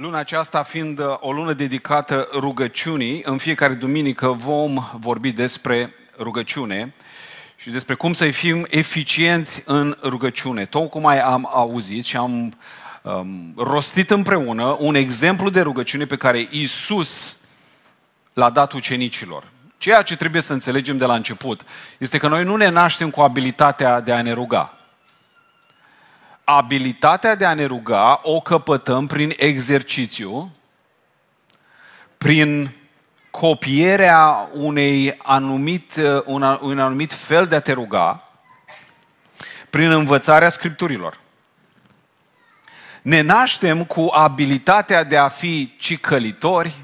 Luna aceasta fiind uh, o lună dedicată rugăciunii, în fiecare duminică vom vorbi despre rugăciune și despre cum să fim eficienți în rugăciune. Tocmai am auzit și am um, rostit împreună un exemplu de rugăciune pe care Isus l-a dat ucenicilor. Ceea ce trebuie să înțelegem de la început este că noi nu ne naștem cu abilitatea de a ne ruga abilitatea de a ne ruga o căpătăm prin exercițiu, prin copierea unei anumit, uh, un, un anumit fel de a te ruga, prin învățarea scripturilor. Ne naștem cu abilitatea de a fi cicălitori,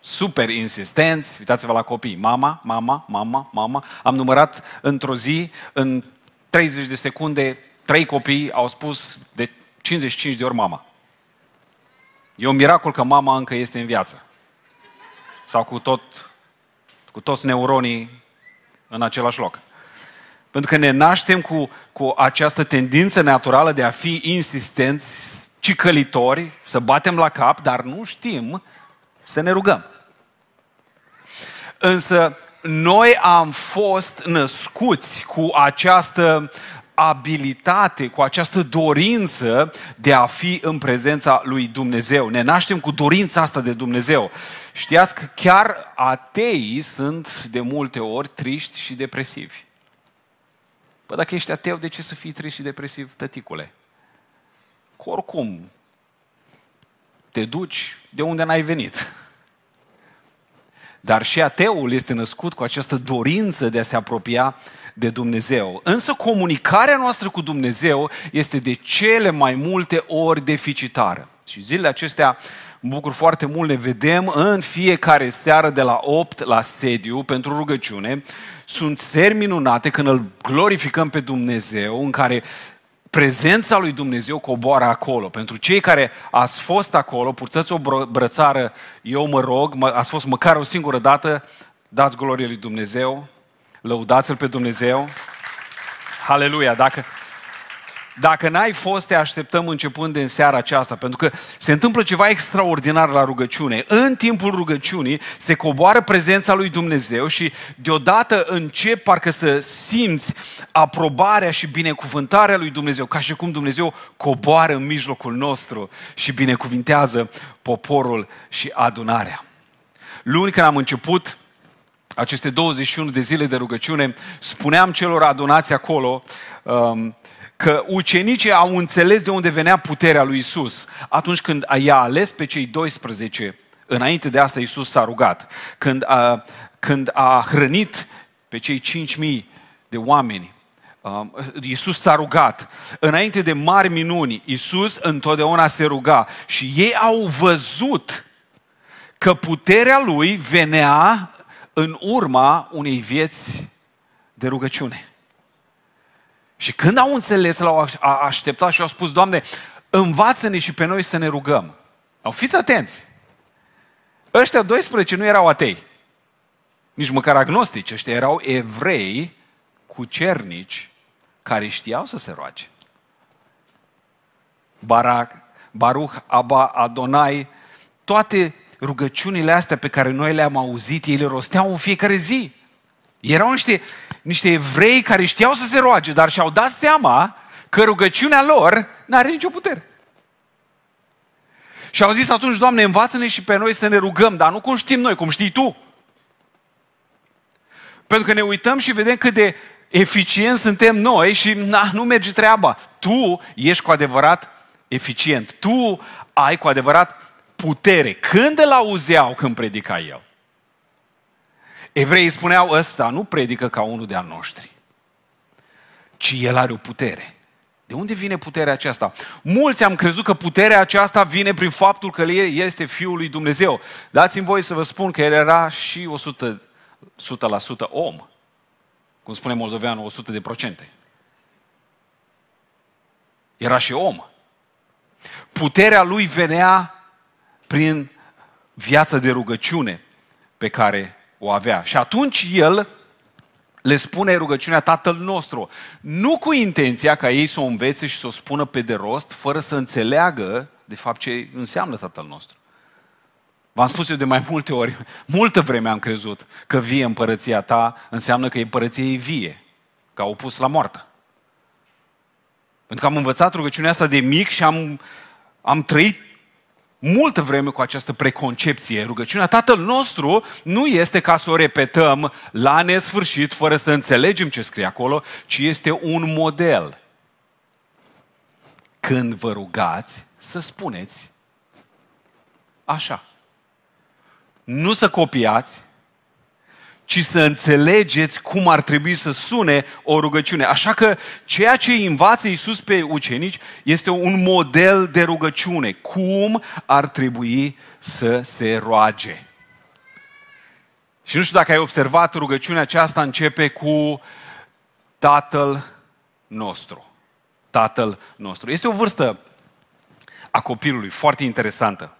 super insistenți, uitați-vă la copii, mama, mama, mama, mama, am numărat într-o zi, în 30 de secunde, trei copii au spus de 55 de ori mama. E un miracol că mama încă este în viață. Sau cu, tot, cu toți neuronii în același loc. Pentru că ne naștem cu, cu această tendință naturală de a fi insistenți, cicălitori, să batem la cap, dar nu știm să ne rugăm. Însă noi am fost născuți cu această abilitate, cu această dorință de a fi în prezența lui Dumnezeu. Ne naștem cu dorința asta de Dumnezeu. Știați că chiar ateii sunt de multe ori triști și depresivi. Păi dacă ești ateu, de ce să fii trist și depresiv, tăticule? Că oricum, te duci de unde n-ai venit. Dar și ateul este născut cu această dorință de a se apropia de Dumnezeu. Însă comunicarea noastră cu Dumnezeu este de cele mai multe ori deficitară. Și zilele acestea mă bucur foarte mult, ne vedem în fiecare seară de la 8 la sediu pentru rugăciune. Sunt seri minunate când îl glorificăm pe Dumnezeu, în care prezența lui Dumnezeu coboară acolo. Pentru cei care ați fost acolo, purțați o brățară, eu mă rog, ați fost măcar o singură dată, dați glorie lui Dumnezeu, lăudați-L pe Dumnezeu. Aleluia! Dacă, dacă n-ai fost, te așteptăm începând din seara aceasta, pentru că se întâmplă ceva extraordinar la rugăciune. În timpul rugăciunii se coboară prezența lui Dumnezeu și deodată începi parcă să simți aprobarea și binecuvântarea lui Dumnezeu, ca și cum Dumnezeu coboară în mijlocul nostru și binecuvintează poporul și adunarea. Luni când am început aceste 21 de zile de rugăciune, spuneam celor adunați acolo um, că ucenicii au înțeles de unde venea puterea lui Isus. Atunci când i-a ales pe cei 12, înainte de asta Isus s-a rugat, când a, când a hrănit pe cei 5.000 de oameni, um, Isus s-a rugat. Înainte de mari minuni, Isus întotdeauna se ruga și ei au văzut că puterea lui venea în urma unei vieți de rugăciune. Și când au înțeles, l-au așteptat și au spus, Doamne, învață-ne și pe noi să ne rugăm. Au fiți atenți! Ăștia 12 nu erau atei, nici măcar agnostici, ăștia erau evrei cu cernici care știau să se roage. Barak, Baruch, Abba, Adonai, toate rugăciunile astea pe care noi le-am auzit, ei le rosteau în fiecare zi. Erau niște niște evrei care știau să se roage, dar și-au dat seama că rugăciunea lor nu are nicio putere. Și au zis atunci, Doamne, învață-ne și pe noi să ne rugăm, dar nu cum știm noi, cum știi Tu. Pentru că ne uităm și vedem cât de eficient suntem noi și na, nu merge treaba. Tu ești cu adevărat eficient. Tu ai cu adevărat putere. Când îl auzeau când predica el? Evreii spuneau, ăsta nu predică ca unul de-al noștri, ci el are o putere. De unde vine puterea aceasta? Mulți am crezut că puterea aceasta vine prin faptul că el este Fiul lui Dumnezeu. Dați-mi voi să vă spun că el era și 100, 100% om. Cum spune moldoveanul, 100 de procente. Era și om. Puterea lui venea prin viața de rugăciune pe care o avea. Și atunci el le spune rugăciunea Tatăl nostru, nu cu intenția ca ei să o învețe și să o spună pe de rost, fără să înțeleagă de fapt ce înseamnă Tatăl nostru. V-am spus eu de mai multe ori, multă vreme am crezut că vie împărăția ta înseamnă că împărăția e vie, ca opus la moartă. Pentru că am învățat rugăciunea asta de mic și am, am trăit multă vreme cu această preconcepție. Rugăciunea Tatăl nostru nu este ca să o repetăm la nesfârșit, fără să înțelegem ce scrie acolo, ci este un model. Când vă rugați, să spuneți așa. Nu să copiați, ci să înțelegeți cum ar trebui să sune o rugăciune. Așa că ceea ce învață Iisus pe ucenici este un model de rugăciune. Cum ar trebui să se roage. Și nu știu dacă ai observat, rugăciunea aceasta începe cu Tatăl nostru. Tatăl nostru. Este o vârstă a copilului foarte interesantă.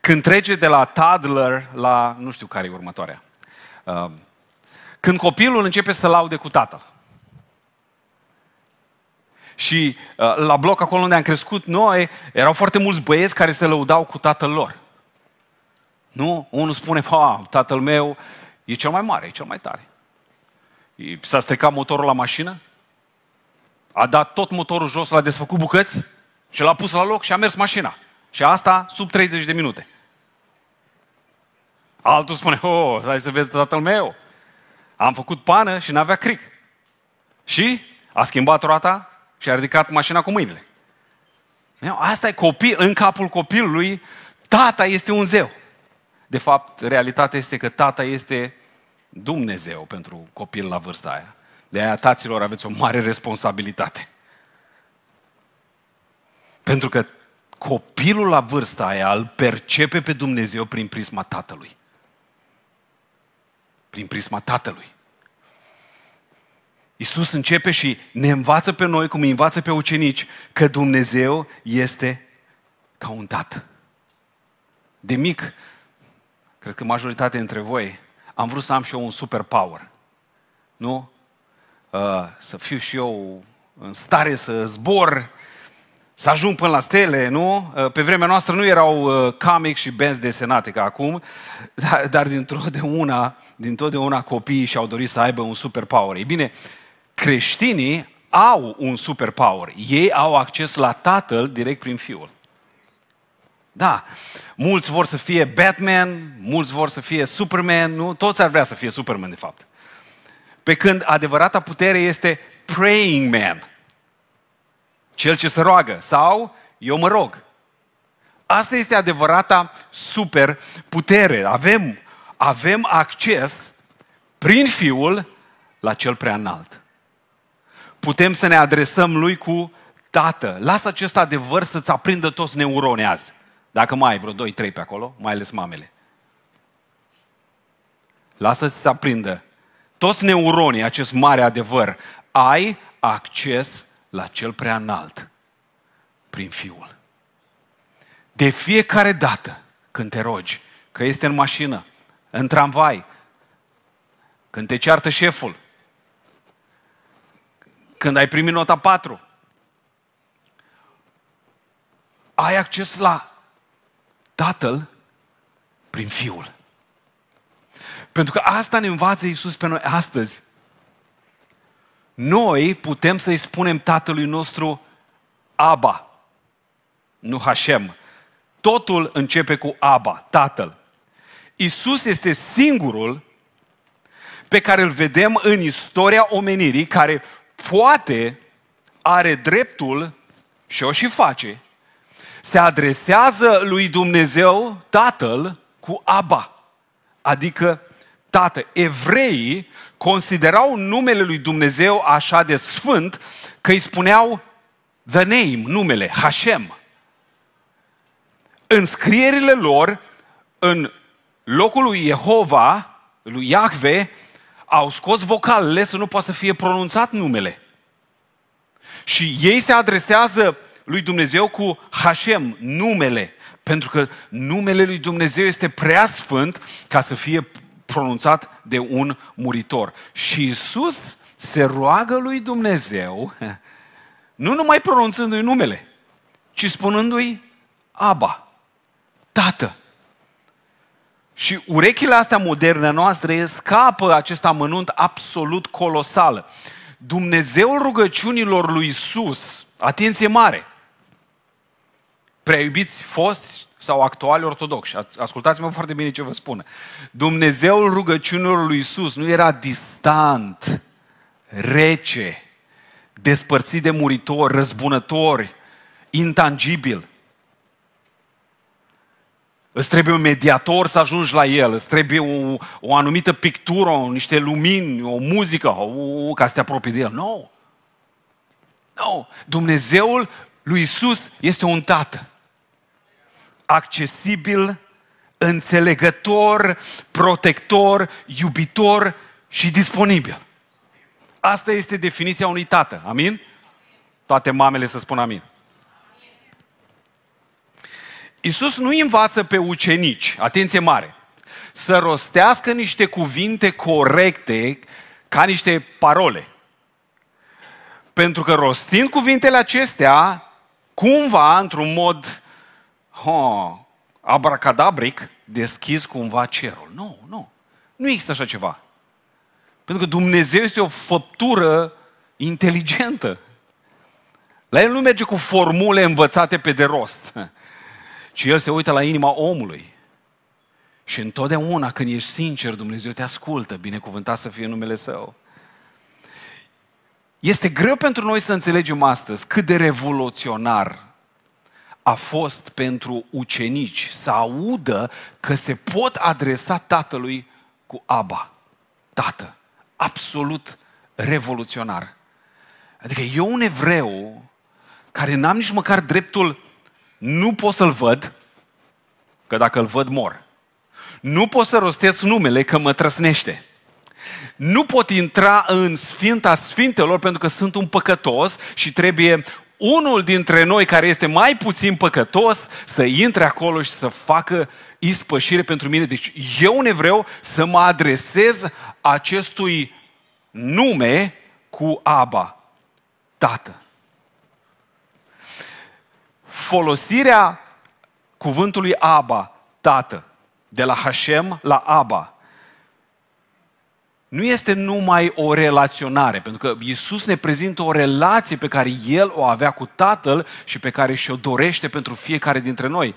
Când trece de la toddler la, nu știu care e următoarea, Um, când copilul începe să laude cu tatăl. Și uh, la bloc, acolo unde am crescut noi, erau foarte mulți băieți care se lăudau cu tatăl lor. Nu? Unul spune, ha, tatăl meu e cel mai mare, e cel mai tare. S-a stricat motorul la mașină, a dat tot motorul jos, l-a desfăcut bucăți și l-a pus la loc și a mers mașina. Și asta sub 30 de minute. Altul spune, oh, hai să vezi tatăl meu. Am făcut pană și n-avea cric. Și a schimbat roata și a ridicat mașina cu mâinile. Asta e copil, în capul copilului, tata este un zeu. De fapt, realitatea este că tata este Dumnezeu pentru copil la vârsta aia. De aia, taților, aveți o mare responsabilitate. Pentru că copilul la vârsta aia îl percepe pe Dumnezeu prin prisma tatălui prin prisma Tatălui. Iisus începe și ne învață pe noi, cum îi învață pe ucenici, că Dumnezeu este ca un tată. De mic, cred că majoritatea dintre voi, am vrut să am și eu un superpower. Nu? Uh, să fiu și eu în stare să zbor, să ajung până la stele, nu? Uh, pe vremea noastră nu erau comic uh, și benzi desenate ca acum, dar, dar dintr-o de una, dintr-o de una copiii și-au dorit să aibă un superpower. Ei bine, creștinii au un superpower. Ei au acces la Tatăl direct prin Fiul. Da, mulți vor să fie Batman, mulți vor să fie Superman, nu? Toți ar vrea să fie Superman, de fapt. Pe când adevărata putere este praying man – cel ce se roagă, sau eu mă rog. Asta este adevărata super putere. Avem, avem acces prin Fiul la cel prea înalt. Putem să ne adresăm lui cu Tată, lasă acest adevăr să-ți aprindă toți neuronii azi. Dacă mai ai vreo 2-3 pe acolo, mai ales mamele. Lasă să-ți aprindă toți neuronii acest mare adevăr. Ai acces la cel prea înalt prin Fiul. De fiecare dată când te rogi, că este în mașină, în tramvai, când te ceartă șeful, când ai primit nota 4, ai acces la Tatăl prin Fiul. Pentru că asta ne învață Iisus pe noi astăzi, noi putem să-i spunem tatălui nostru Aba, nu Hashem. Totul începe cu Aba, tatăl. Isus este singurul pe care îl vedem în istoria omenirii, care poate are dreptul, și o și face, se adresează lui Dumnezeu, Tatăl, cu Aba, adică Tată. Evreii considerau numele lui Dumnezeu așa de sfânt că îi spuneau the name, numele, Hashem. În scrierile lor, în locul lui Jehova, lui Iahve, au scos vocalele să nu poată să fie pronunțat numele. Și ei se adresează lui Dumnezeu cu Hashem, numele, pentru că numele lui Dumnezeu este prea sfânt ca să fie pronunțat de un muritor. Și Isus se roagă lui Dumnezeu, nu numai pronunțându-i numele, ci spunându-i Aba, Tată. Și urechile astea moderne noastre scapă acest amănunt absolut colosal. Dumnezeul rugăciunilor lui Isus, atenție mare, prea iubiți fosti, sau actuali ortodoxi. Ascultați-mă foarte bine ce vă spun. Dumnezeul rugăciunilor lui Isus nu era distant, rece, despărțit de muritori, răzbunători, intangibil. Îți trebuie un mediator să ajungi la el, îți trebuie o, o anumită pictură, niște lumini, o muzică, o, ca să te apropii de el. Nu! No. Nu! No. Dumnezeul lui Isus este un tată accesibil, înțelegător, protector, iubitor și disponibil. Asta este definiția unui tată. Amin? Toate mamele să spună amin. Iisus nu învață pe ucenici, atenție mare, să rostească niște cuvinte corecte ca niște parole. Pentru că rostind cuvintele acestea, cumva, într-un mod ha, abracadabric, deschizi cumva cerul. Nu, nu. Nu există așa ceva. Pentru că Dumnezeu este o făptură inteligentă. La el nu merge cu formule învățate pe de rost, ci el se uită la inima omului. Și întotdeauna când ești sincer, Dumnezeu te ascultă, binecuvântat să fie numele Său. Este greu pentru noi să înțelegem astăzi cât de revoluționar a fost pentru ucenici să audă că se pot adresa Tatălui cu Aba, Tată, absolut revoluționar. Adică eu un evreu care n-am nici măcar dreptul, nu pot să-l văd, că dacă îl văd mor. Nu pot să rostesc numele, că mă trăsnește. Nu pot intra în Sfinta Sfintelor pentru că sunt un păcătos și trebuie unul dintre noi care este mai puțin păcătos să intre acolo și să facă ispășire pentru mine. Deci eu ne vreau să mă adresez acestui nume cu Aba, Tată. Folosirea cuvântului Aba, Tată, de la Hashem la Aba, nu este numai o relaționare, pentru că Isus ne prezintă o relație pe care El o avea cu Tatăl și pe care și-o dorește pentru fiecare dintre noi,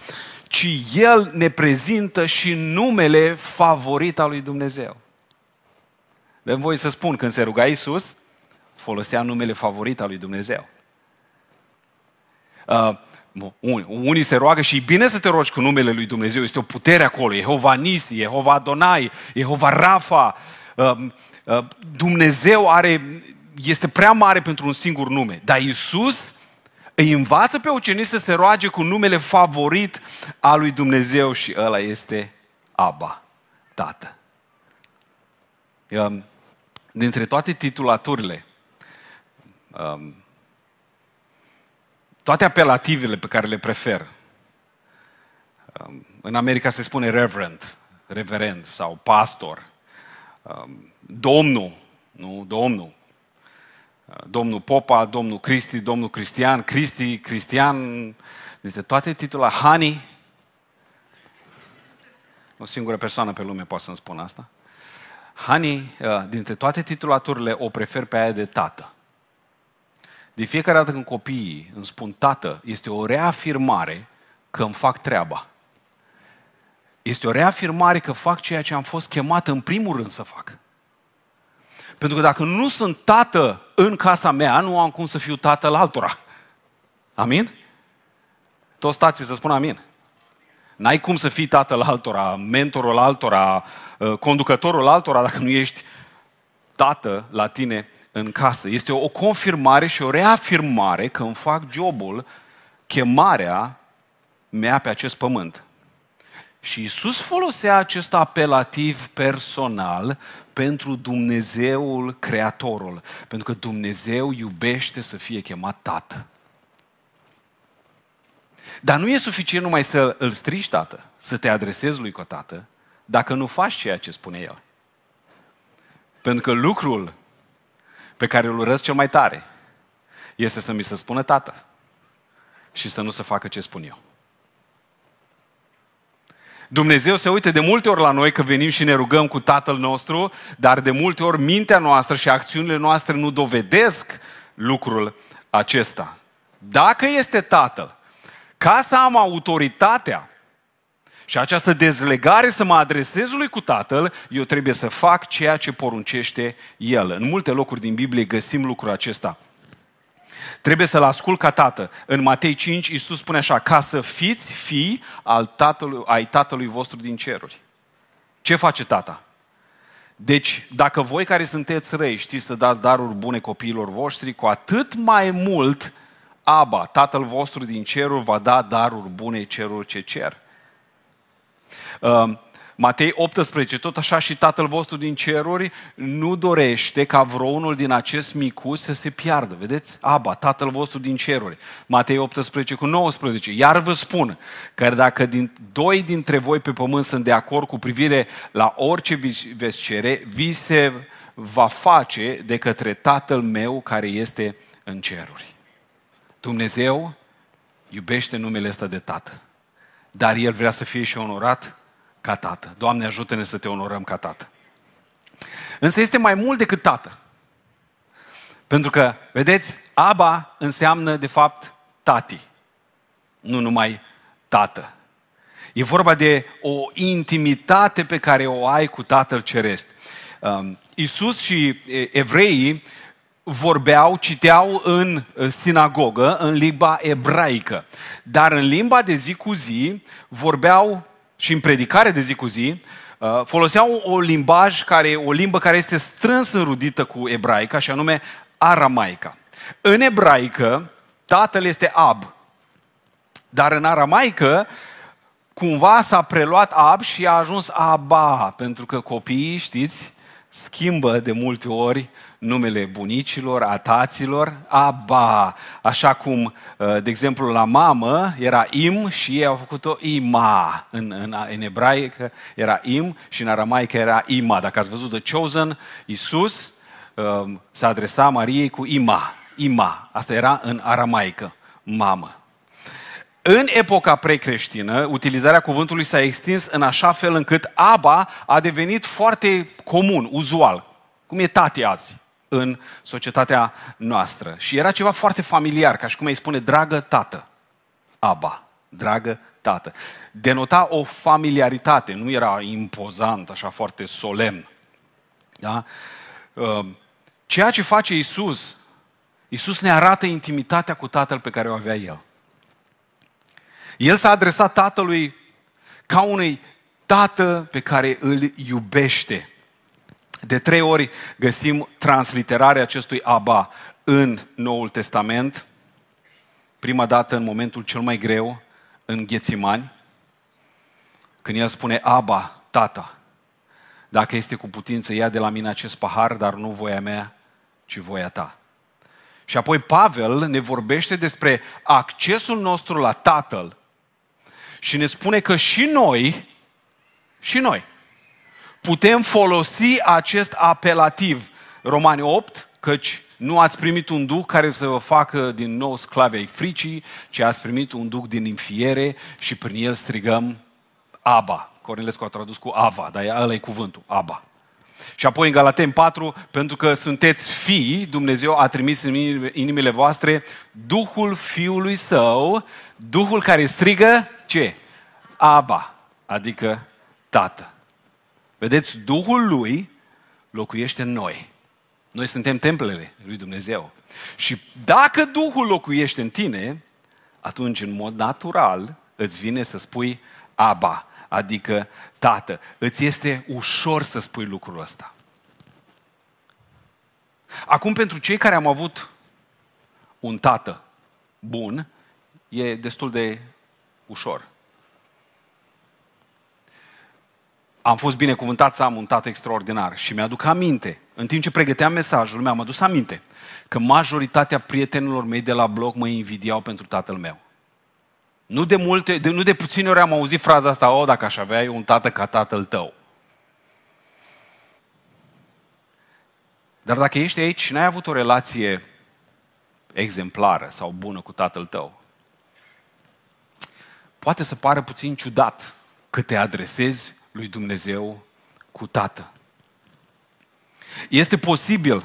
ci El ne prezintă și numele favorit al lui Dumnezeu. Dăm voi să spun, când se ruga Isus, folosea numele favorit al lui Dumnezeu. Uh, unii se roagă și e bine să te rogi cu numele lui Dumnezeu, este o putere acolo, Jehova Nisi, Jehova Donai, Jehova Rafa, uh, Um, uh, Dumnezeu are, este prea mare pentru un singur nume. Dar Iisus îi învață pe ucenici să se roage cu numele favorit al lui Dumnezeu și ăla este Abba, Tată. Um, dintre toate titulaturile, um, toate apelativele pe care le prefer, în America se spune reverend, reverend sau pastor, Um, Domnul, nu? Domnul. Uh, Domnul Popa, Domnul Cristi, Domnul Cristian, Cristi, Cristian, dintre toate titlurile, Hani. O singură persoană pe lume poate să-mi spună asta. Hani, uh, dintre toate titulaturile, o prefer pe aia de tată. De fiecare dată când copiii îmi spun tată, este o reafirmare că îmi fac treaba. Este o reafirmare că fac ceea ce am fost chemat în primul rând să fac. Pentru că dacă nu sunt tată în casa mea, nu am cum să fiu tată la altora. Amin? Toți stați să spun amin. N-ai cum să fii tatăl altora, mentorul altora, uh, conducătorul altora dacă nu ești tată la tine în casă. Este o confirmare și o reafirmare că îmi fac jobul, chemarea mea pe acest pământ. Și Isus folosea acest apelativ personal pentru Dumnezeul Creatorul, pentru că Dumnezeu iubește să fie chemat Tată. Dar nu e suficient numai să îl strici Tată, să te adresezi lui cu Tată, dacă nu faci ceea ce spune El. Pentru că lucrul pe care îl urăsc cel mai tare este să mi se spună Tată și să nu se facă ce spun eu. Dumnezeu se uită de multe ori la noi că venim și ne rugăm cu Tatăl nostru, dar de multe ori mintea noastră și acțiunile noastre nu dovedesc lucrul acesta. Dacă este Tatăl, ca să am autoritatea și această dezlegare să mă adresez lui cu Tatăl, eu trebuie să fac ceea ce poruncește El. În multe locuri din Biblie găsim lucrul acesta. Trebuie să-l ascult ca tată. În Matei 5, Iisus spune așa, ca să fiți fii al tatălui, ai tatălui vostru din ceruri. Ce face tata? Deci, dacă voi care sunteți răi știți să dați daruri bune copiilor voștri, cu atât mai mult Aba, Tatăl vostru din cerul, va da daruri bune celor ce cer. Uh, Matei 18, tot așa și Tatăl vostru din ceruri nu dorește ca vreunul din acest micu să se piardă. Vedeți? Aba, Tatăl vostru din ceruri. Matei 18 cu 19. Iar vă spun că dacă din, doi dintre voi pe pământ sunt de acord cu privire la orice veți cere, vi se va face de către Tatăl meu care este în ceruri. Dumnezeu iubește numele ăsta de Tată, dar El vrea să fie și onorat ca tată. Doamne, ajută-ne să te onorăm ca tată. Însă este mai mult decât tată. Pentru că, vedeți, Aba înseamnă, de fapt, tati. Nu numai tată. E vorba de o intimitate pe care o ai cu Tatăl Cerest. Um, Iisus și evreii vorbeau, citeau în sinagogă, în limba ebraică. Dar în limba de zi cu zi vorbeau și în predicare de zi cu zi, uh, foloseau o limbaj care, o limbă care este strâns înrudită cu ebraica și anume aramaica. În ebraică, tatăl este Ab, dar în aramaică, cumva s-a preluat Ab și a ajuns Aba, pentru că copiii, știți, schimbă de multe ori numele bunicilor, a taților, aba, așa cum, uh, de exemplu, la mamă era im și ei au făcut-o ima. În, în, în ebraică era im și în aramaică era ima. Dacă ați văzut The Chosen, Iisus uh, s-a adresat Mariei cu ima. Ima, asta era în aramaică, mamă. În epoca precreștină, utilizarea cuvântului s-a extins în așa fel încât aba a devenit foarte comun, uzual, cum e tati azi în societatea noastră. Și era ceva foarte familiar, ca și cum îi spune, dragă tată, Aba, dragă tată. Denota o familiaritate, nu era impozant, așa foarte solemn. Da? Uh, ceea ce face Isus, Isus ne arată intimitatea cu Tatăl pe care o avea El. El s-a adresat Tatălui ca unui tată pe care îl iubește. De trei ori găsim transliterarea acestui Aba în Noul Testament. Prima dată în momentul cel mai greu, în Ghețimani, când el spune Aba, tata, dacă este cu putință, ia de la mine acest pahar, dar nu voia mea, ci voia ta. Și apoi Pavel ne vorbește despre accesul nostru la Tatăl și ne spune că și noi, și noi, putem folosi acest apelativ. Romani 8, căci nu ați primit un duh care să vă facă din nou sclavi ai fricii, ci ați primit un duh din infiere și prin el strigăm Aba. Cornelescu a tradus cu Ava, dar ăla e cuvântul, Aba. Și apoi în Galaten 4, pentru că sunteți fii, Dumnezeu a trimis în inimile voastre Duhul Fiului Său, Duhul care strigă ce? Aba, adică Tată. Vedeți, Duhul Lui locuiește în noi. Noi suntem templele lui Dumnezeu. Și dacă Duhul locuiește în tine, atunci în mod natural îți vine să spui Aba, adică Tată. Îți este ușor să spui lucrul ăsta. Acum, pentru cei care am avut un tată bun, e destul de ușor. am fost binecuvântat să am un tată extraordinar și mi-aduc aminte, în timp ce pregăteam mesajul, mi-am adus aminte că majoritatea prietenilor mei de la blog mă invidiau pentru tatăl meu. Nu de, multe, de, nu de puține ori am auzit fraza asta, o, oh, dacă aș avea eu un tată ca tatăl tău. Dar dacă ești aici și n-ai avut o relație exemplară sau bună cu tatăl tău, poate să pară puțin ciudat că te adresezi lui Dumnezeu cu Tată. Este posibil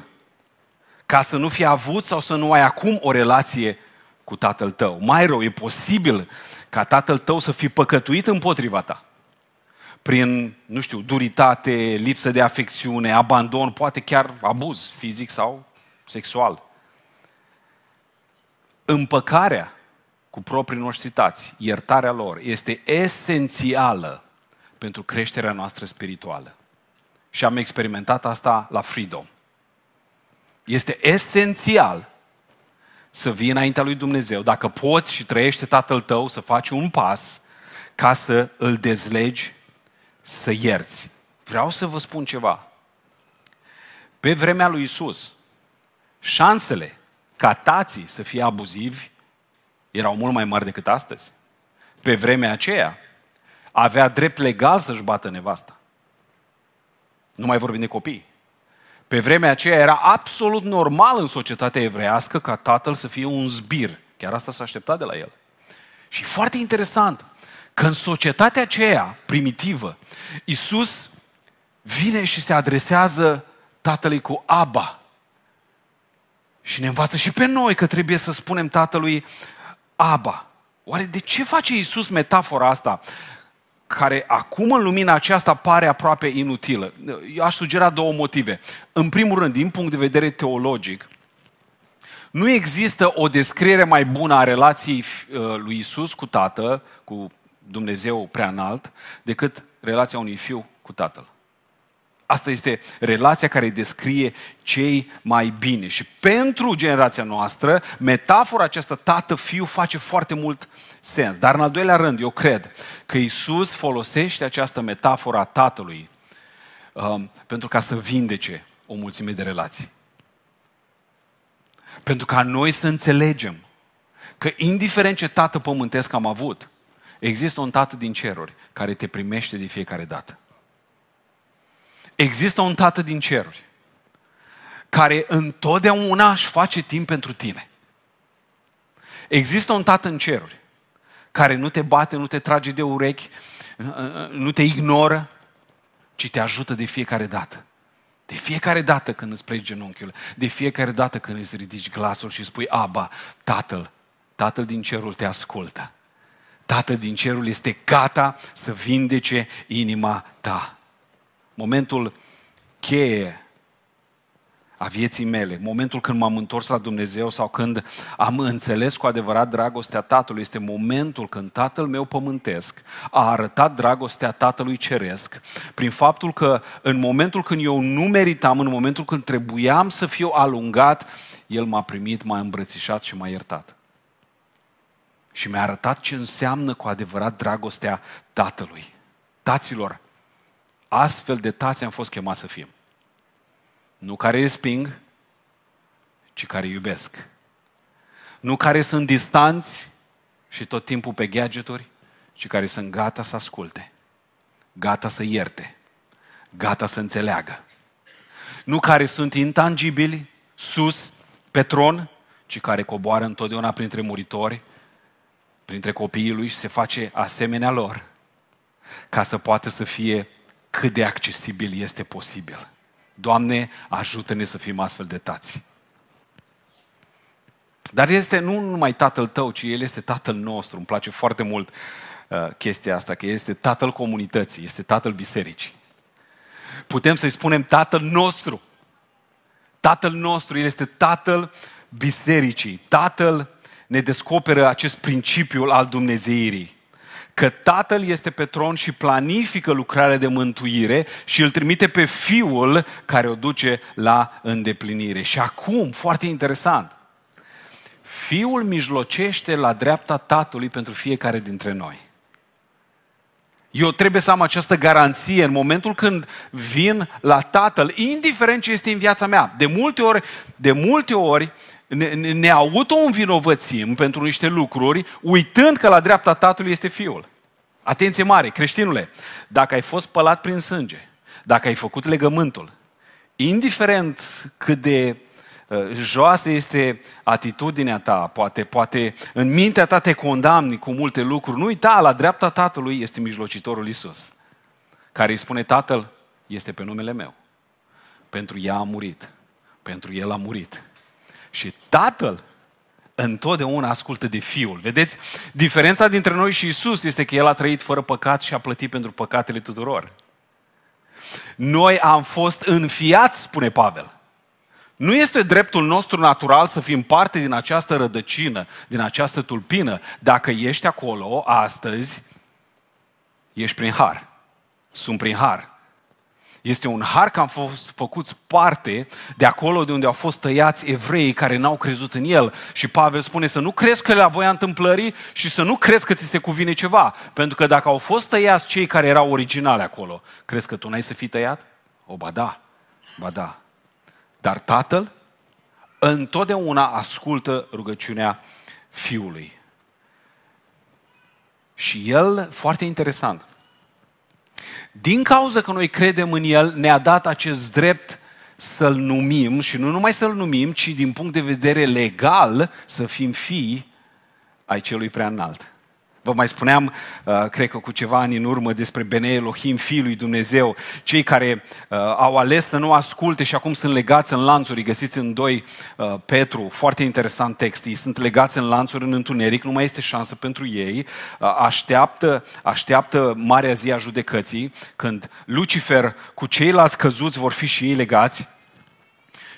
ca să nu fi avut sau să nu ai acum o relație cu tatăl tău. Mai rău, e posibil ca tatăl tău să fi păcătuit împotriva ta. Prin, nu știu, duritate, lipsă de afecțiune, abandon, poate chiar abuz fizic sau sexual. Împăcarea cu proprii noștri tați, iertarea lor, este esențială pentru creșterea noastră spirituală. Și am experimentat asta la Freedom. Este esențial să vii înaintea lui Dumnezeu, dacă poți și trăiește tatăl tău, să faci un pas ca să îl dezlegi, să ierți. Vreau să vă spun ceva. Pe vremea lui Isus, șansele ca tații să fie abuzivi erau mult mai mari decât astăzi. Pe vremea aceea, avea drept legal să-și bată nevasta. Nu mai vorbim de copii. Pe vremea aceea era absolut normal în societatea evrească ca tatăl să fie un zbir. Chiar asta s-a așteptat de la el. Și foarte interesant că în societatea aceea primitivă, Isus vine și se adresează tatălui cu Aba. Și ne învață și pe noi că trebuie să spunem tatălui Aba. Oare de ce face Isus metafora asta? care acum în lumina aceasta pare aproape inutilă. Eu aș sugera două motive. În primul rând, din punct de vedere teologic, nu există o descriere mai bună a relației uh, lui Isus cu Tatăl, cu Dumnezeu prea înalt, decât relația unui fiu cu Tatăl. Asta este relația care descrie cei mai bine. Și pentru generația noastră, metafora aceasta tată-fiu face foarte mult sens. Dar în al doilea rând, eu cred că Isus folosește această metaforă a tatălui um, pentru ca să vindece o mulțime de relații. Pentru ca noi să înțelegem că indiferent ce tată pământesc am avut, există un tată din ceruri care te primește de fiecare dată. Există un tată din ceruri care întotdeauna își face timp pentru tine. Există un tată în ceruri care nu te bate, nu te trage de urechi, nu te ignoră, ci te ajută de fiecare dată. De fiecare dată când îți pleci genunchiul, de fiecare dată când îți ridici glasul și spui, Aba, Tatăl, Tatăl din cerul te ascultă. Tatăl din cerul este gata să vindece inima ta momentul cheie a vieții mele, momentul când m-am întors la Dumnezeu sau când am înțeles cu adevărat dragostea Tatălui, este momentul când Tatăl meu pământesc a arătat dragostea Tatălui Ceresc prin faptul că în momentul când eu nu meritam, în momentul când trebuiam să fiu alungat, El m-a primit, m-a îmbrățișat și m-a iertat. Și mi-a arătat ce înseamnă cu adevărat dragostea Tatălui. Taților, Astfel de tați am fost chemați să fim. Nu care resping, ci care iubesc. Nu care sunt distanți și tot timpul pe gadgeturi, ci care sunt gata să asculte, gata să ierte, gata să înțeleagă. Nu care sunt intangibili, sus, pe tron, ci care coboară întotdeauna printre muritori, printre copiii lui și se face asemenea lor, ca să poată să fie cât de accesibil este posibil. Doamne, ajută-ne să fim astfel de tați. Dar este nu numai tatăl tău, ci el este tatăl nostru. Îmi place foarte mult uh, chestia asta, că este tatăl comunității, este tatăl bisericii. Putem să-i spunem tatăl nostru. Tatăl nostru, el este tatăl bisericii. Tatăl ne descoperă acest principiu al Dumnezeirii că Tatăl este pe tron și planifică lucrarea de mântuire și îl trimite pe Fiul care o duce la îndeplinire. Și acum, foarte interesant, Fiul mijlocește la dreapta Tatălui pentru fiecare dintre noi. Eu trebuie să am această garanție în momentul când vin la Tatăl, indiferent ce este în viața mea. De multe ori, de multe ori ne, ne auto-învinovățim pentru niște lucruri, uitând că la dreapta Tatălui este Fiul. Atenție mare, creștinule, dacă ai fost spălat prin sânge, dacă ai făcut legământul, indiferent cât de uh, joasă este atitudinea ta, poate, poate în mintea ta te condamni cu multe lucruri, nu uita, la dreapta Tatălui este mijlocitorul Isus, care îi spune, Tatăl este pe numele meu, pentru ea a murit, pentru el a murit, și Tatăl întotdeauna ascultă de Fiul. Vedeți? Diferența dintre noi și Isus este că El a trăit fără păcat și a plătit pentru păcatele tuturor. Noi am fost înfiați, spune Pavel. Nu este dreptul nostru natural să fim parte din această rădăcină, din această tulpină. Dacă ești acolo astăzi, ești prin har. Sunt prin har. Este un har că am fost făcuți parte de acolo de unde au fost tăiați evreii care n-au crezut în el. Și Pavel spune să nu crezi că la voia întâmplării și să nu crezi că ți se cuvine ceva. Pentru că dacă au fost tăiați cei care erau originale acolo, crezi că tu n-ai să fii tăiat? O, ba da, ba da. Dar tatăl întotdeauna ascultă rugăciunea fiului. Și el, foarte interesant, din cauza că noi credem în El, ne-a dat acest drept să-L numim și nu numai să-L numim, ci din punct de vedere legal să fim fii ai celui prea înalt. Vă mai spuneam, uh, cred că cu ceva ani în urmă, despre Bene Elohim, Fiul lui Dumnezeu, cei care uh, au ales să nu asculte și acum sunt legați în lanțuri. Găsiți în 2 uh, Petru, foarte interesant text, ei sunt legați în lanțuri în întuneric, nu mai este șansă pentru ei, așteaptă, așteaptă marea zi a judecății, când Lucifer cu ceilalți căzuți vor fi și ei legați,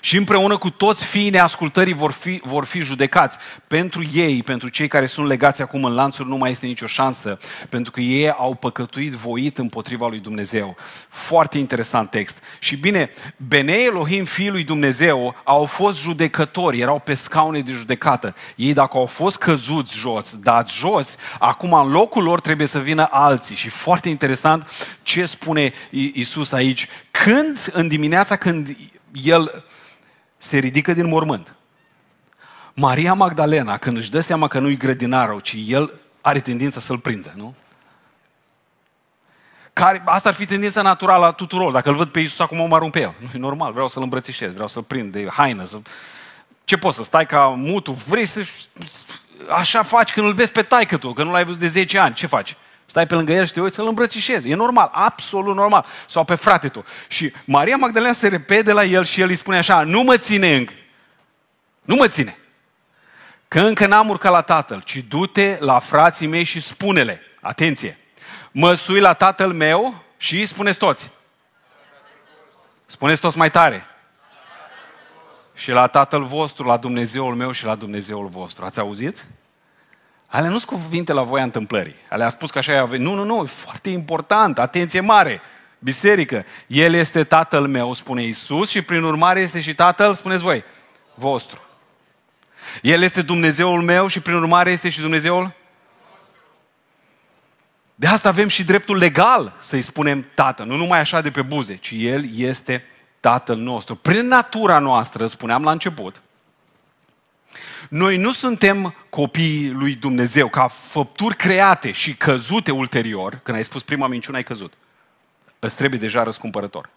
și împreună cu toți fiii neascultării vor fi, vor fi judecați. Pentru ei, pentru cei care sunt legați acum în lanțuri, nu mai este nicio șansă, pentru că ei au păcătuit voit împotriva lui Dumnezeu. Foarte interesant text. Și bine, Bene Elohim, fiii lui Dumnezeu, au fost judecători, erau pe scaune de judecată. Ei, dacă au fost căzuți jos, dați jos, acum în locul lor trebuie să vină alții. Și foarte interesant ce spune Isus aici. Când, în dimineața când el se ridică din mormânt. Maria Magdalena, când își dă seama că nu-i grădinarul, ci el are tendința să-l prindă, nu? Care, asta ar fi tendința naturală a tuturor. Dacă îl văd pe Iisus acum, mă arunc pe el. Nu e normal, vreau să-l îmbrățișez, vreau să-l prind de haină. Să... Ce poți să stai ca mutul? Vrei să... Așa faci când îl vezi pe taică tu, că nu l-ai văzut de 10 ani. Ce faci? Stai pe lângă el și te uiți să-l îmbrățișezi. E normal, absolut normal. Sau pe frate tu. Și Maria Magdalena se repede la el și el îi spune așa, nu mă ține încă. Nu mă ține. Că încă n-am urcat la tatăl, ci du-te la frații mei și spune-le. Atenție! Mă sui la tatăl meu și spuneți toți. Spuneți toți mai tare. Și la tatăl vostru, la Dumnezeul meu și la Dumnezeul vostru. Ați auzit? Alea nu sunt cuvinte la voia întâmplării. Alea a spus că așa a venit. Nu, nu, nu, e foarte important, atenție mare. Biserică, El este Tatăl meu, spune Isus, și prin urmare este și Tatăl, spuneți voi, vostru. El este Dumnezeul meu și prin urmare este și Dumnezeul? De asta avem și dreptul legal să-i spunem Tată, nu numai așa de pe buze, ci El este Tatăl nostru. Prin natura noastră, spuneam la început, noi nu suntem copiii lui Dumnezeu ca făpturi create și căzute ulterior. Când ai spus prima minciună, ai căzut. Îți trebuie deja răscumpărător.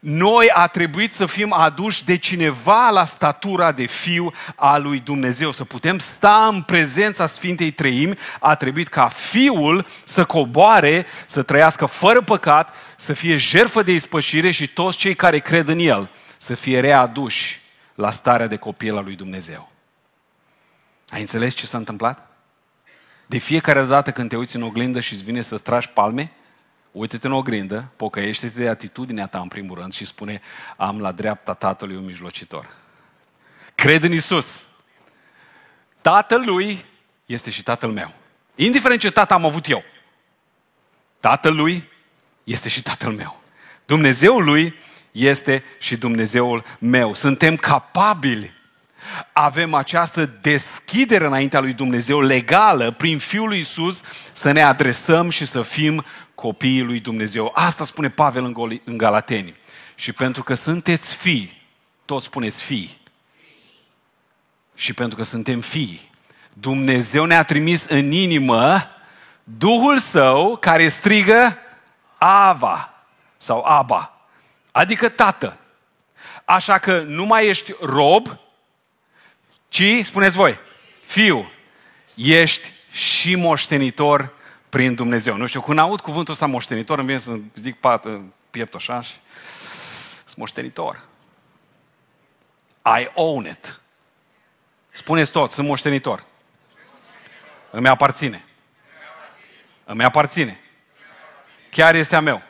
Noi a trebuit să fim aduși de cineva la statura de fiu al lui Dumnezeu. Să putem sta în prezența Sfintei Treimi, a trebuit ca fiul să coboare, să trăiască fără păcat, să fie jerfă de ispășire și toți cei care cred în el să fie readuși la starea de copil al lui Dumnezeu. Ai înțeles ce s-a întâmplat? De fiecare dată când te uiți în oglindă și îți vine să-ți tragi palme, uite-te în oglindă, pocăiește-te de atitudinea ta în primul rând și spune, am la dreapta Tatălui un mijlocitor. Cred în Isus. Tatăl lui este și tatăl meu. Indiferent ce tată am avut eu, tatăl lui este și tatăl meu. Dumnezeul lui este și Dumnezeul meu. Suntem capabili avem această deschidere înaintea lui Dumnezeu legală prin Fiul lui Isus să ne adresăm și să fim copiii lui Dumnezeu. Asta spune Pavel în, în Galateni. Și pentru că sunteți fii, toți spuneți fii. Și pentru că suntem fii, Dumnezeu ne-a trimis în inimă Duhul Său care strigă Ava sau Aba, adică Tată. Așa că nu mai ești rob, ci, spuneți voi, fiu, ești și moștenitor prin Dumnezeu. Nu știu, când aud cuvântul ăsta moștenitor, îmi vine să zic pat, uh, piept așa și... Sunt moștenitor. I own it. Spuneți tot, sunt moștenitor. Îmi aparține. Îmi aparține. Chiar este a meu.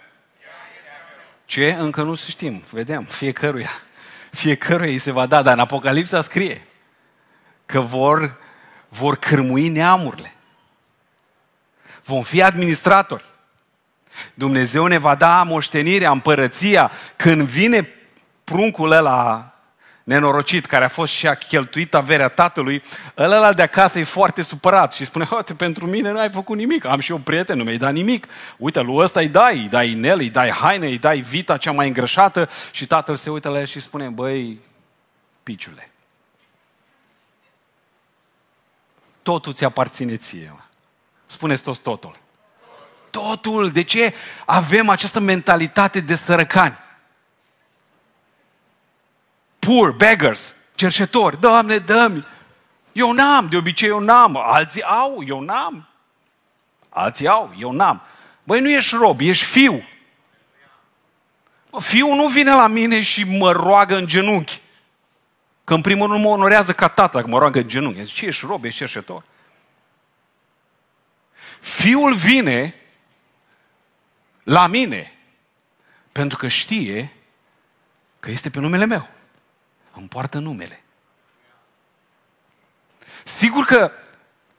Ce? Încă nu știm. Vedem. Fiecăruia. Fiecăruia îi se va da, dar în Apocalipsa scrie că vor, vor cârmui neamurile. Vom fi administratori. Dumnezeu ne va da moștenirea, împărăția. Când vine pruncul ăla nenorocit, care a fost și a cheltuit averea tatălui, ăla de acasă e foarte supărat și spune, uite, pentru mine nu ai făcut nimic, am și eu prieten, nu mi-ai dat nimic. Uite, lui ăsta îi dai, îi dai inel, îi dai haine, îi dai vita cea mai îngrășată și tatăl se uită la el și spune, băi, piciule, totul ți aparține ție. Spuneți toți totul. Totul. De ce avem această mentalitate de sărăcani? Poor, beggars, cerșetori, Doamne, dă-mi. Eu n-am, de obicei eu n-am. Alții au, eu n-am. Alții au, eu n-am. Băi, nu ești rob, ești fiu. Fiul nu vine la mine și mă roagă în genunchi. Că în primul rând mă onorează ca tată, că mă roagă în genunchi. Zice, ce ești rob, ești cerșetor? Fiul vine la mine pentru că știe că este pe numele meu. Îmi poartă numele. Sigur că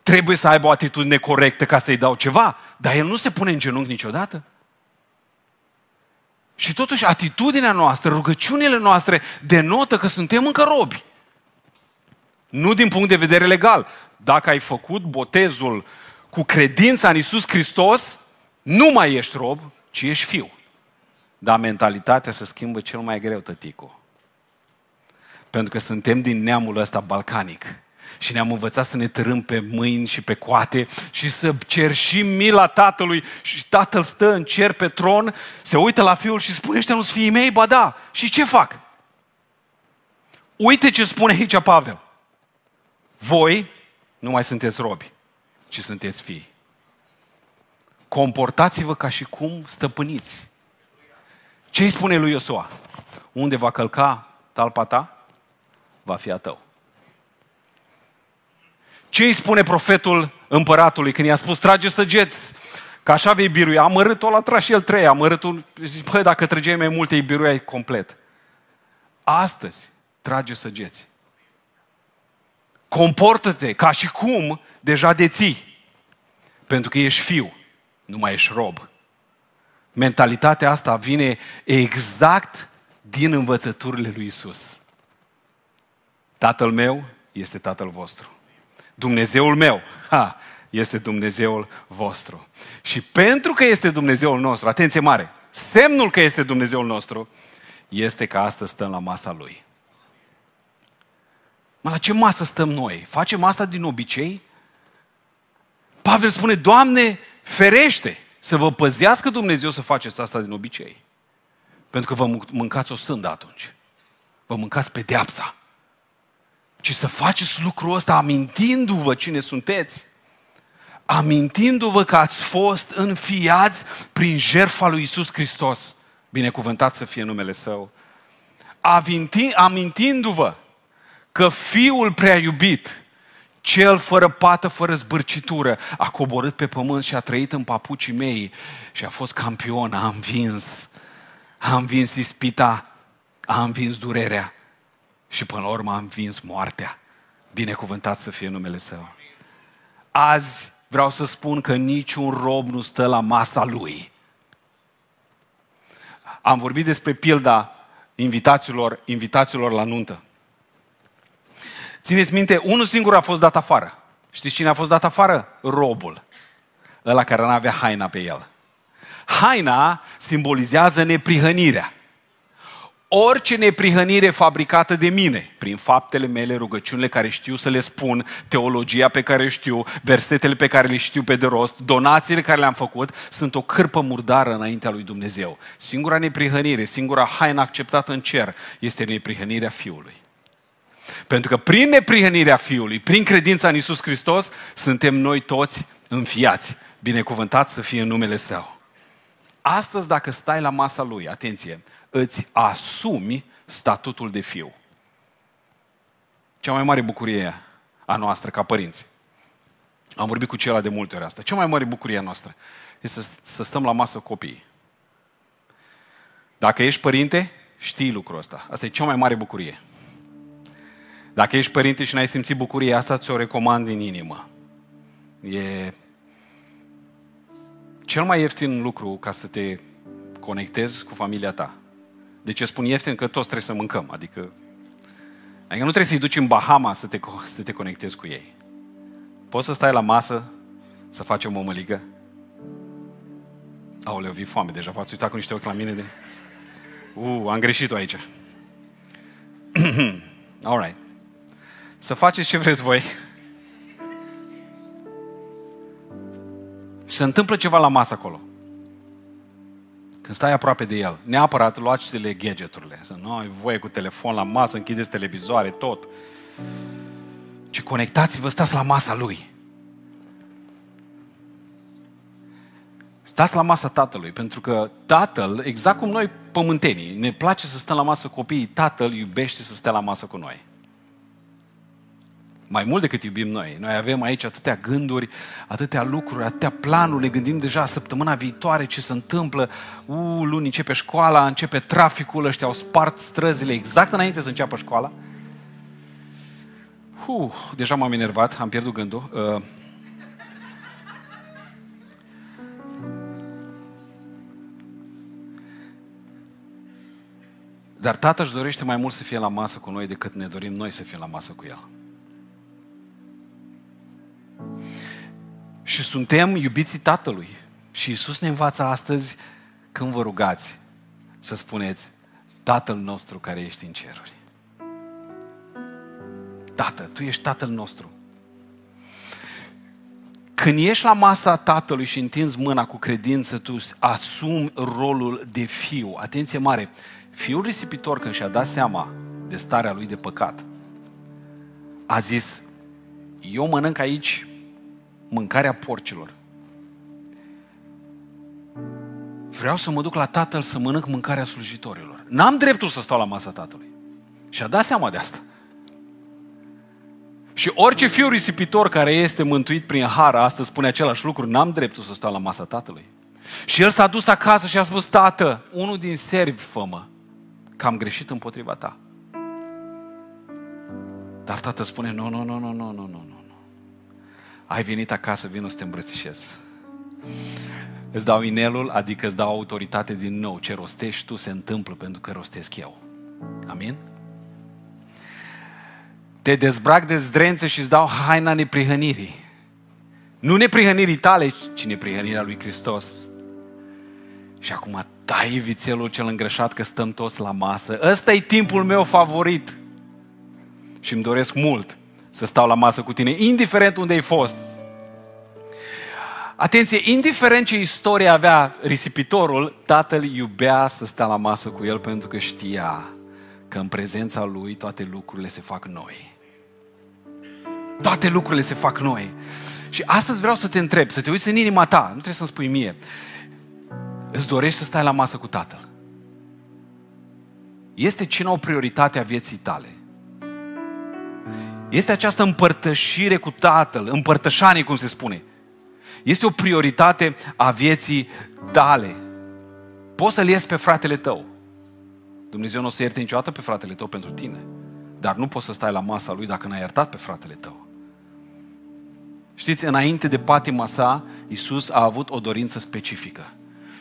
trebuie să aibă o atitudine corectă ca să-i dau ceva, dar el nu se pune în genunchi niciodată. Și totuși atitudinea noastră, rugăciunile noastre denotă că suntem încă robi. Nu din punct de vedere legal. Dacă ai făcut botezul cu credința în Isus Hristos, nu mai ești rob, ci ești fiu. Dar mentalitatea se schimbă cel mai greu, tăticu. Pentru că suntem din neamul ăsta balcanic și ne-am învățat să ne târâm pe mâini și pe coate și să cerșim mila Tatălui și Tatăl stă în cer pe tron, se uită la Fiul și spune, ăștia nu-s fiii mei, ba da, și ce fac? Uite ce spune aici Pavel. Voi nu mai sunteți robi, ci sunteți fii. Comportați-vă ca și cum stăpâniți. Ce îi spune lui Iosua? Unde va călca talpa ta, va fi a tău. Ce îi spune profetul împăratului când i-a spus, trage săgeți, că așa vei birui. Amărâtul a tras și el trei, amărâtul, zice, păi, dacă trăgeai mai multe, îi biruiai complet. Astăzi, trage săgeți. Comportă-te ca și cum deja deții. Pentru că ești fiu, nu mai ești rob. Mentalitatea asta vine exact din învățăturile lui Isus. Tatăl meu este tatăl vostru. Dumnezeul meu. Ha, este Dumnezeul vostru. Și pentru că este Dumnezeul nostru, atenție mare, semnul că este Dumnezeul nostru este că astăzi stăm la masa Lui. Mă, la ce masă stăm noi? Facem asta din obicei? Pavel spune, Doamne, ferește să vă păzească Dumnezeu să faceți asta din obicei. Pentru că vă mâncați o sândă atunci. Vă mâncați pedeapsa ci să faceți lucrul ăsta amintindu-vă cine sunteți. Amintindu-vă că ați fost înfiați prin jertfa lui Isus Hristos. Binecuvântat să fie numele Său. Aminti, amintindu-vă că Fiul prea iubit, cel fără pată, fără zbârcitură, a coborât pe pământ și a trăit în papucii mei și a fost campion, a învins, a învins ispita, a învins durerea, și până la urmă a învins moartea. Binecuvântat să fie numele Său. Azi vreau să spun că niciun rob nu stă la masa lui. Am vorbit despre pilda invitațiilor, invitațiilor la nuntă. Țineți minte, unul singur a fost dat afară. Știți cine a fost dat afară? Robul. Ăla care nu avea haina pe el. Haina simbolizează neprihănirea orice neprihănire fabricată de mine, prin faptele mele, rugăciunile care știu să le spun, teologia pe care știu, versetele pe care le știu pe de rost, donațiile care le-am făcut, sunt o cârpă murdară înaintea lui Dumnezeu. Singura neprihănire, singura haină acceptată în cer, este neprihănirea Fiului. Pentru că prin neprihănirea Fiului, prin credința în Isus Hristos, suntem noi toți înfiați. Binecuvântat să fie în numele Său. Astăzi, dacă stai la masa Lui, atenție, îți asumi statutul de fiu. Cea mai mare bucurie a noastră ca părinți. Am vorbit cu cela de multe ori asta. Cea mai mare bucurie a noastră este să, stăm la masă copiii. Dacă ești părinte, știi lucrul ăsta. Asta e cea mai mare bucurie. Dacă ești părinte și n-ai simțit bucurie, asta, ți-o recomand din inimă. E cel mai ieftin lucru ca să te conectezi cu familia ta de deci ce spun ieftin? Că toți trebuie să mâncăm. Adică, adică nu trebuie să-i duci în Bahama să te, să te conectezi cu ei. Poți să stai la masă, să faci o mămăligă? Aoleu, vii foame deja, v-ați uitat cu niște ochi la mine de... Uh, am greșit-o aici. Alright. Să faceți ce vreți voi. se întâmplă ceva la masă acolo. Când stai aproape de el, neapărat luați-le gadgeturile. Să nu ai voie cu telefon la masă, închideți televizoare, tot. Ci conectați-vă, stați la masa lui. Stați la masa tatălui, pentru că tatăl, exact cum noi pământenii, ne place să stăm la masă copiii, tatăl iubește să stea la masă cu noi mai mult decât iubim noi. Noi avem aici atâtea gânduri, atâtea lucruri, atâtea planuri, ne gândim deja săptămâna viitoare ce se întâmplă. U, luni începe școala, începe traficul, ăștia au spart străzile exact înainte să înceapă școala. Uh, deja m-am enervat, am pierdut gândul. Uh. Dar tata își dorește mai mult să fie la masă cu noi decât ne dorim noi să fim la masă cu El. Și suntem iubiții Tatălui. Și Isus ne învață astăzi, când vă rugați, să spuneți, Tatăl nostru care ești în ceruri. Tată, tu ești Tatăl nostru. Când ești la masa Tatălui și întinzi mâna cu credință, tu asumi rolul de fiu. Atenție mare! Fiul risipitor, când și-a dat seama de starea lui de păcat, a zis, eu mănânc aici mâncarea porcilor. Vreau să mă duc la tatăl să mănânc mâncarea slujitorilor. N-am dreptul să stau la masa tatălui. Și-a dat seama de asta. Și orice fiu risipitor care este mântuit prin har astăzi spune același lucru, n-am dreptul să stau la masa tatălui. Și el s-a dus acasă și a spus, tată, unul din servi fămă, că am greșit împotriva ta. Dar tată spune, nu, nu, nu, nu, nu, nu, nu ai venit acasă, vino să te îmbrățișez. Îți dau inelul, adică îți dau autoritate din nou. Ce rostești tu se întâmplă pentru că rostesc eu. Amin? Te dezbrac de zdrențe și îți dau haina neprihănirii. Nu neprihănirii tale, ci neprihănirea lui Hristos. Și acum tai vițelul cel îngreșat că stăm toți la masă. ăsta e timpul meu favorit. Și îmi doresc mult să stau la masă cu tine, indiferent unde ai fost. Atenție, indiferent ce istorie avea risipitorul, tatăl iubea să stea la masă cu el pentru că știa că în prezența lui toate lucrurile se fac noi. Toate lucrurile se fac noi. Și astăzi vreau să te întreb, să te uiți în inima ta, nu trebuie să-mi spui mie, îți dorești să stai la masă cu tatăl? Este cine o prioritate a vieții tale? Este această împărtășire cu Tatăl, împărtășanie, cum se spune. Este o prioritate a vieții tale. Poți să-l ies pe fratele tău. Dumnezeu nu o să ierte niciodată pe fratele tău pentru tine. Dar nu poți să stai la masa lui dacă n-ai iertat pe fratele tău. Știți, înainte de patima sa, Iisus a avut o dorință specifică.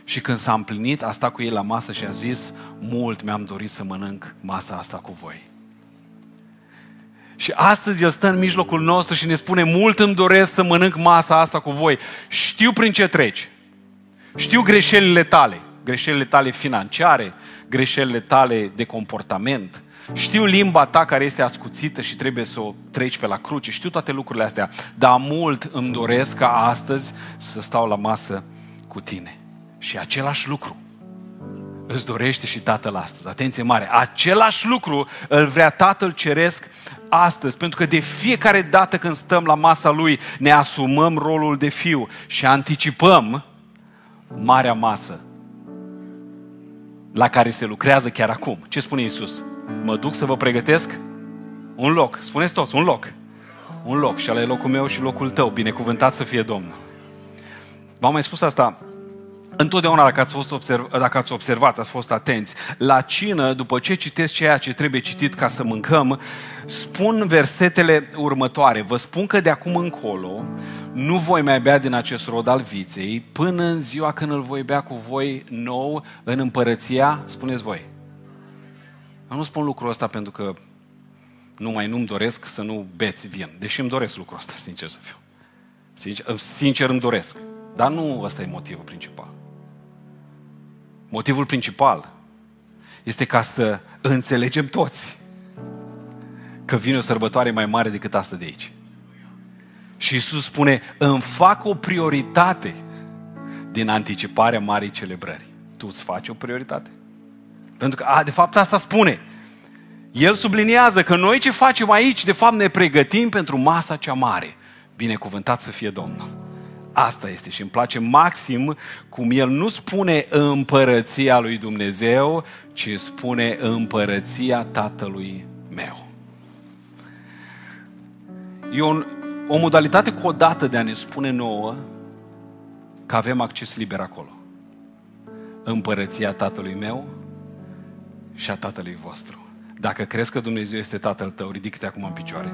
Și când s-a împlinit, a stat cu ei la masă și a zis, mult mi-am dorit să mănânc masa asta cu voi. Și astăzi El stă în mijlocul nostru și ne spune, mult îmi doresc să mănânc masa asta cu voi. Știu prin ce treci. Știu greșelile tale. Greșelile tale financiare, greșelile tale de comportament. Știu limba ta care este ascuțită și trebuie să o treci pe la cruce. Știu toate lucrurile astea. Dar mult îmi doresc ca astăzi să stau la masă cu tine. Și același lucru îți dorește și Tatăl astăzi. Atenție mare! Același lucru îl vrea Tatăl Ceresc astăzi, pentru că de fiecare dată când stăm la masa Lui, ne asumăm rolul de fiu și anticipăm marea masă la care se lucrează chiar acum. Ce spune Iisus? Mă duc să vă pregătesc un loc. Spuneți toți, un loc. Un loc. Și ale e locul meu și locul tău. Binecuvântat să fie Domnul. V-am mai spus asta Întotdeauna, dacă ați, fost observ, dacă ați observat, ați fost atenți, la cină, după ce citesc ceea ce trebuie citit ca să mâncăm, spun versetele următoare. Vă spun că de acum încolo nu voi mai bea din acest rod al viței până în ziua când îl voi bea cu voi nou în împărăția, spuneți voi. Eu nu spun lucrul ăsta pentru că nu mai nu-mi doresc să nu beți vin, deși îmi doresc lucrul ăsta, sincer să fiu. Sincer, sincer îmi doresc. Dar nu ăsta e motivul principal. Motivul principal este ca să înțelegem toți că vine o sărbătoare mai mare decât asta de aici. Și Iisus spune, îmi fac o prioritate din anticiparea marii celebrări. Tu îți faci o prioritate? Pentru că, a, de fapt, asta spune. El subliniază că noi ce facem aici, de fapt, ne pregătim pentru masa cea mare. Binecuvântat să fie Domnul! Asta este și îmi place maxim cum el nu spune împărăția lui Dumnezeu, ci spune împărăția tatălui meu. E o, o modalitate codată de a ne spune nouă că avem acces liber acolo. Împărăția tatălui meu și a tatălui vostru. Dacă crezi că Dumnezeu este tatăl tău, ridică-te acum în picioare.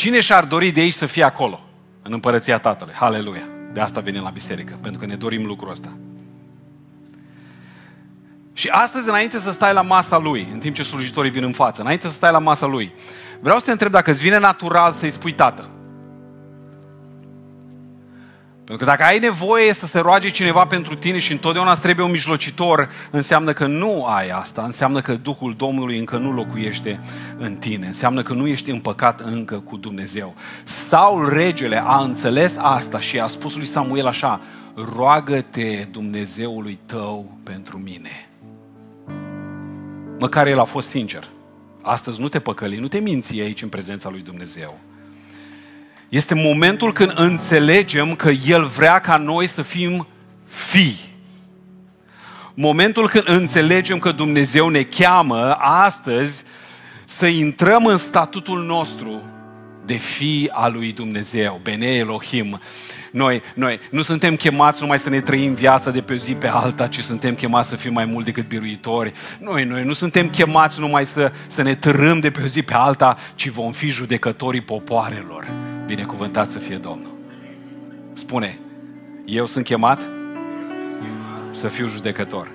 Cine și-ar dori de aici să fie acolo? În împărăția Tatălui. Haleluia! De asta venim la biserică, pentru că ne dorim lucrul ăsta. Și astăzi, înainte să stai la masa lui, în timp ce slujitorii vin în față, înainte să stai la masa lui, vreau să te întreb dacă îți vine natural să-i spui tată. Pentru că dacă ai nevoie să se roage cineva pentru tine și întotdeauna îți trebuie un mijlocitor, înseamnă că nu ai asta, înseamnă că Duhul Domnului încă nu locuiește în tine, înseamnă că nu ești împăcat încă cu Dumnezeu. Saul regele a înțeles asta și a spus lui Samuel așa, roagă-te Dumnezeului tău pentru mine. Măcar el a fost sincer. Astăzi nu te păcăli, nu te minți aici în prezența lui Dumnezeu. Este momentul când înțelegem că El vrea ca noi să fim fii. Momentul când înțelegem că Dumnezeu ne cheamă astăzi să intrăm în statutul nostru de fi a lui Dumnezeu, Bene Elohim. Noi, noi nu suntem chemați numai să ne trăim viața de pe o zi pe alta, ci suntem chemați să fim mai mult decât biruitori. Noi, noi nu suntem chemați numai să, să ne târâm de pe o zi pe alta, ci vom fi judecătorii popoarelor Binecuvântat să fie Domnul. Spune, eu sunt chemat să fiu judecător.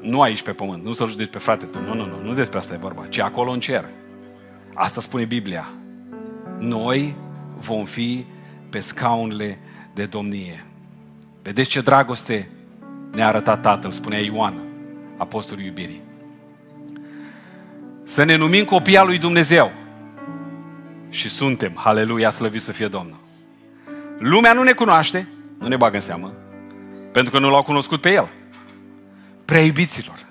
Nu aici pe pământ, nu să-l judeci pe frate tu, nu, nu, nu, nu despre asta e vorba, ci acolo în cer. Asta spune Biblia. Noi vom fi pe scaunele de domnie. Vedeți ce dragoste ne-a arătat Tatăl, spunea Ioan, apostolul iubirii. Să ne numim copii al lui Dumnezeu. Și suntem. Haleluia, slăvit să fie Domnul. Lumea nu ne cunoaște, nu ne bagă în seamă, pentru că nu l-au cunoscut pe El. Preibiților.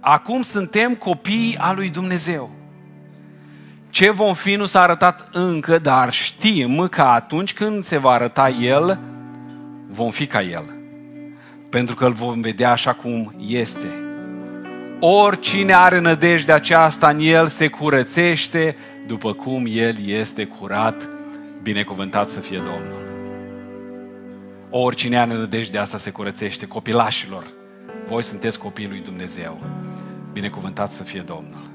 Acum suntem copiii a lui Dumnezeu. Ce vom fi nu s-a arătat încă, dar știm că atunci când se va arăta El, vom fi ca El. Pentru că îl vom vedea așa cum este. Oricine are nădejde aceasta în El se curățește după cum El este curat, binecuvântat să fie Domnul. Oricine are nădejde asta se curățește copilașilor. Voi sunteți copiii lui Dumnezeu. Binecuvântat să fie Domnul.